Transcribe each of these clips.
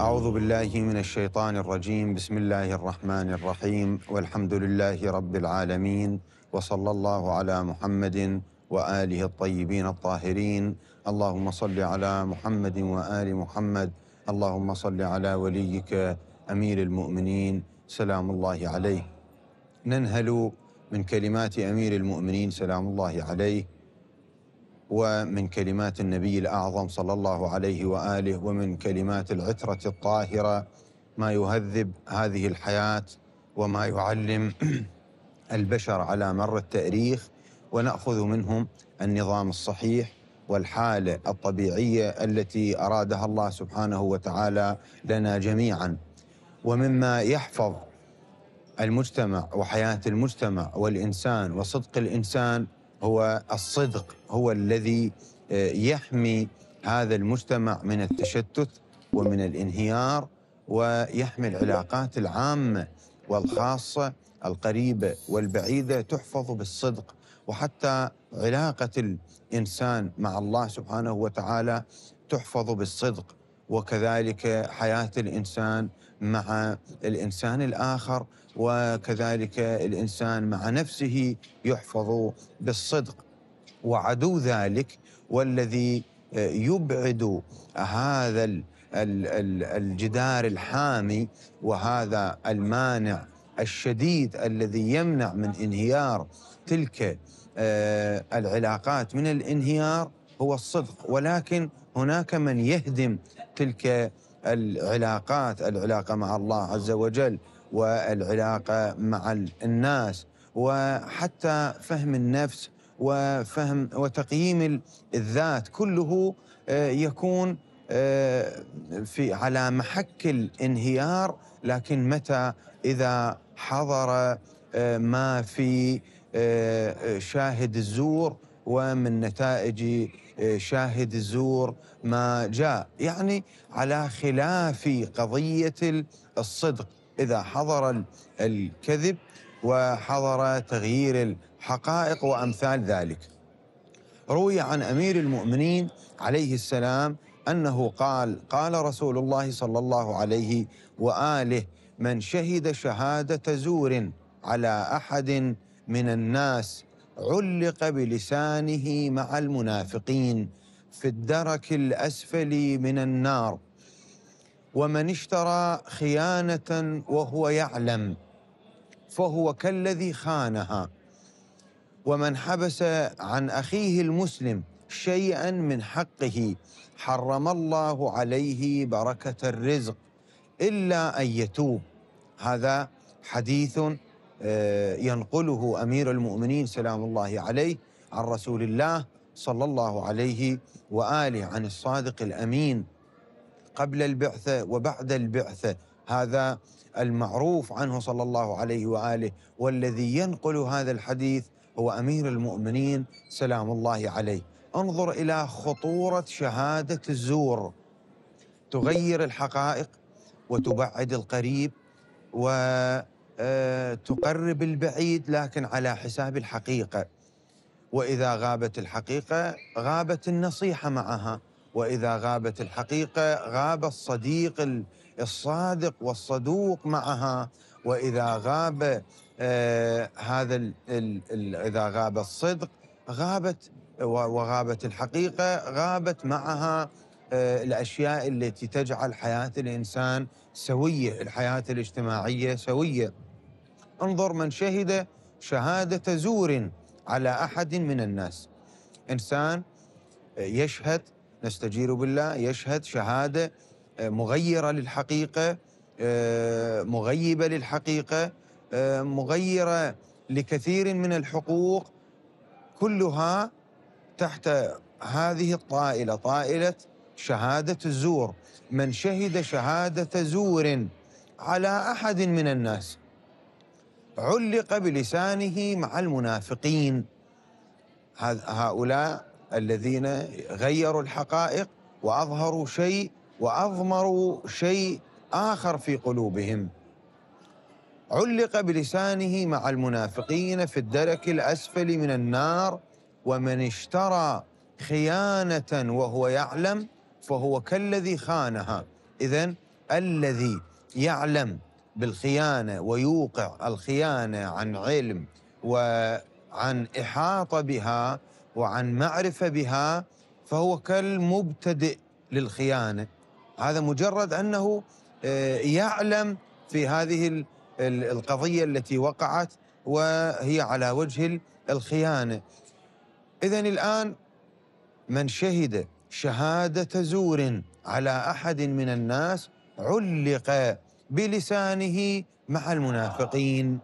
أعوذ بالله من الشيطان الرجيم بسم الله الرحمن الرحيم والحمد لله رب العالمين وصلى الله على محمد وآله الطيبين الطاهرين اللهم صل على محمد وآل محمد اللهم صل على وليك أمير المؤمنين سلام الله عليه ننهل من كلمات أمير المؤمنين سلام الله عليه ومن كلمات النبي الأعظم صلى الله عليه وآله ومن كلمات العترة الطاهرة ما يهذب هذه الحياة وما يعلم البشر على مر التاريخ وناخذ منهم النظام الصحيح والحاله الطبيعيه التي ارادها الله سبحانه وتعالى لنا جميعا ومما يحفظ المجتمع وحياه المجتمع والانسان وصدق الانسان هو الصدق هو الذي آه، يحمي هذا المجتمع من التشتت ومن الانهيار ويحمي العلاقات العامه والخاصه القريبه والبعيده تحفظ بالصدق وحتى علاقه الانسان مع الله سبحانه وتعالى تحفظ بالصدق وكذلك حياة الإنسان مع الإنسان الآخر وكذلك الإنسان مع نفسه يحفظ بالصدق وعدو ذلك والذي آه، يبعد هذا الجدار الحامي وهذا المانع الشديد الذي يمنع من انهيار تلك آه، العلاقات من الانهيار هو الصدق ولكن هناك من يهدم تلك العلاقات العلاقة مع الله عز وجل والعلاقة مع الناس وحتى فهم النفس وفهم وتقييم الذات كله آه، يكون آه، في على محك الانهيار لكن متى اذا حضر آه، ما في شاهد الزور ومن نتائج شاهد الزور ما جاء يعني على خلاف قضية الصدق إذا حضر الكذب وحضر تغيير الحقائق وأمثال ذلك روي عن أمير المؤمنين عليه السلام أنه قال قال رسول الله صلى الله عليه وآله من شهد شهادة زور على أحد من الناس علق بلسانه مع المنافقين في الدرك الاسفل من النار ومن اشترى خيانه وهو يعلم فهو كالذي خانها ومن حبس عن اخيه المسلم شيئا من حقه حرم الله عليه بركه الرزق الا ان يتوب هذا حديث آه، ينقله امير المؤمنين سلام الله عليه عن رسول الله صلى الله عليه واله عن الصادق الامين قبل البعثه وبعد البعثه هذا المعروف عنه صلى الله عليه واله والذي ينقل هذا الحديث هو امير المؤمنين سلام الله عليه انظر الى خطوره شهاده الزور تغير الحقائق وتبعد القريب و آه، تقرب البعيد لكن على حساب الحقيقة وإذا غابت الحقيقة غابت النصيحة معها وإذا غابت الحقيقة غاب الصديق الصادق والصدوق معها وإذا غاب آه هذا إذا غاب الصدق غابت وغابت الحقيقة غابت معها آه الأشياء التي تجعل حياة الإنسان سوية الحياة الاجتماعية سوية انظر من شهد شهادة زور على أحد من الناس إنسان آه، يشهد نستجير بالله يشهد شهادة آه، مغيرة للحقيقة آه، مغيبة للحقيقة مغيرة لكثير من الحقوق كلها تحت هذه الطائلة طائلة شهادة الزور من شهد شهادة زور على أحد من الناس علق بلسانه مع المنافقين هؤلاء الذين غيروا الحقائق واظهروا شيء واضمروا شيء اخر في قلوبهم علق بلسانه مع المنافقين في الدرك الاسفل من النار ومن اشترى خيانه وهو يعلم فهو كالذي خانها اذا الذي يعلم بالخيانه ويوقع الخيانه عن علم وعن احاطه بها وعن معرفه بها فهو كالمبتدئ للخيانه هذا مجرد انه آه، يعلم في هذه القضيه التي وقعت وهي على وجه الخيانه اذا الان من شهد شهاده زور على احد من الناس علق بلسانه مع المنافقين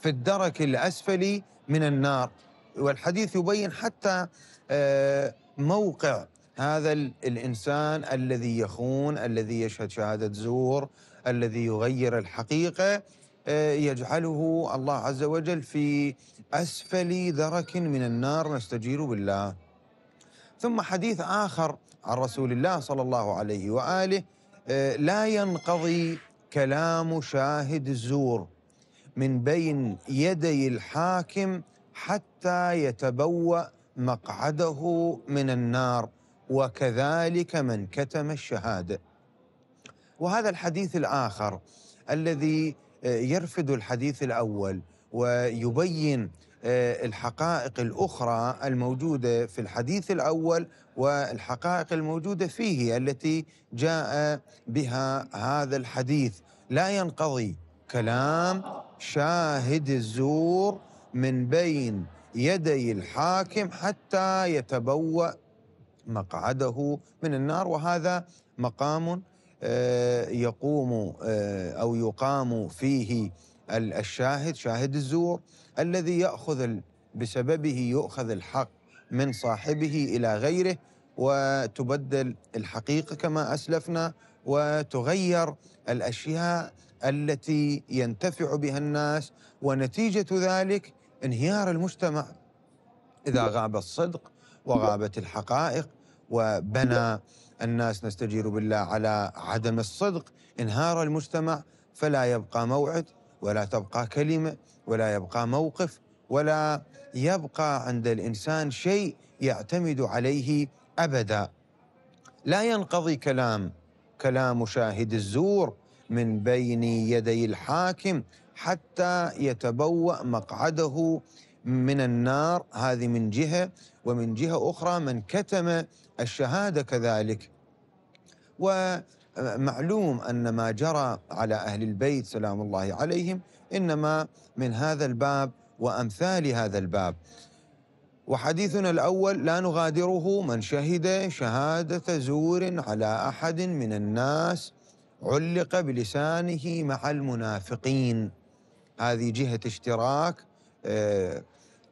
في الدرك الأسفل من النار والحديث يبين حتى آه، موقع هذا الإنسان الذي يخون الذي يشهد شهادة زور الذي يغير الحقيقة آه، يجعله الله عز وجل في أسفل درك من النار نستجير بالله ثم حديث آخر عن رسول الله صلى الله عليه وآله آه، لا ينقضي كلام شاهد الزور من بين يدي الحاكم حتى يتبوأ مقعده من النار وكذلك من كتم الشهاده. وهذا الحديث الاخر الذي آه، يرفض الحديث الاول ويبين آه، الحقائق الاخرى الموجوده في الحديث الاول والحقائق الموجوده فيه التي جاء بها هذا الحديث لا ينقضي كلام شاهد الزور من بين يدي الحاكم حتى يتبوأ مقعده من النار وهذا مقام آه، يقوم آه، او يقام فيه الشاهد شاهد الزور الذي يأخذ بسببه يؤخذ الحق من صاحبه إلى غيره وتبدل الحقيقة كما أسلفنا وتغير الأشياء التي ينتفع بها الناس ونتيجة ذلك انهيار المجتمع إذا نعم. غاب الصدق وغابت الحقائق وبنى الناس نستجير بالله على عدم الصدق انهار المجتمع فلا يبقى موعد ولا تبقى كلمه ولا يبقى موقف ولا يبقى عند الانسان شيء يعتمد عليه ابدا لا ينقضي كلام كلام شاهد الزور من بين يدي الحاكم حتى يتبوأ مقعده من النار هذه من جهه ومن جهه اخرى من كتم الشهاده كذلك و معلوم أن ما جرى على أهل البيت سلام الله عليهم إنما من هذا الباب وأمثال هذا الباب وحديثنا الأول لا نغادره من شهد شهادة زور على أحد من الناس علق بلسانه مع المنافقين هذه جهة اشتراك آه،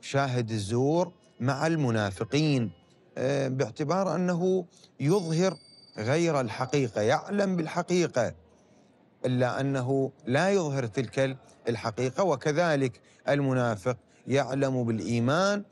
شاهد الزور مع المنافقين آه، باعتبار أنه يظهر غير الحقيقة يعلم بالحقيقة إلا أنه لا يظهر تلك الحقيقة وكذلك المنافق يعلم بالإيمان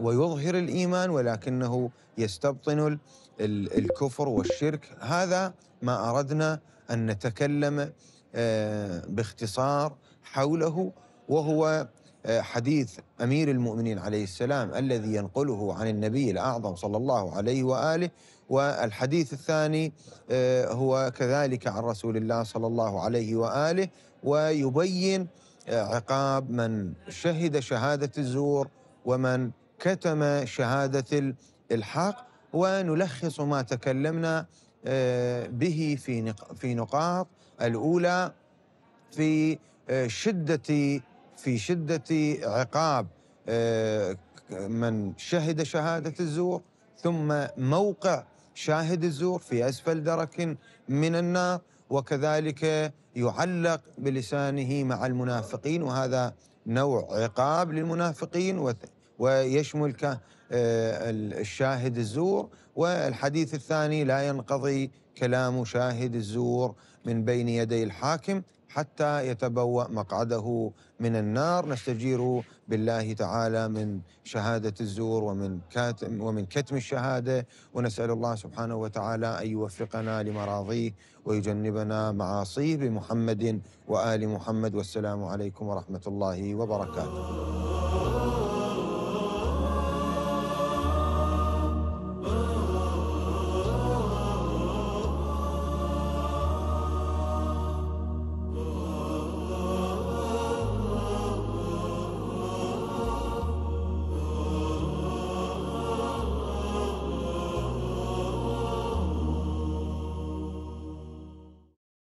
ويظهر الإيمان ولكنه يستبطن الكفر والشرك هذا ما أردنا أن نتكلم آه، باختصار حوله وهو آه، حديث أمير المؤمنين عليه السلام الذي ينقله عن النبي الأعظم صلى الله عليه وآله والحديث الثاني آه، هو كذلك عن رسول الله صلى الله عليه وآله ويبين آه، عقاب من شهد شهادة الزور ومن كتم شهادة الحق ونلخص ما تكلمنا آه، به في في نقاط الأولى في شدة في شدة عقاب آه، من شهد شهادة الزور ثم موقع شاهد الزور في أسفل درك من النار وكذلك يعلق بلسانه مع المنافقين وهذا نوع عقاب للمنافقين ويشمل آه، الشاهد الزور والحديث الثاني لا ينقضي كلام شاهد الزور من بين يدي الحاكم حتى يتبوأ مقعده من النار نستجير بالله تعالى من شهادة الزور ومن كاتم ومن كتم الشهادة ونسأل الله سبحانه وتعالى أن يوفقنا لمراضيه ويجنبنا معاصيه بمحمد وآل محمد والسلام عليكم ورحمة الله وبركاته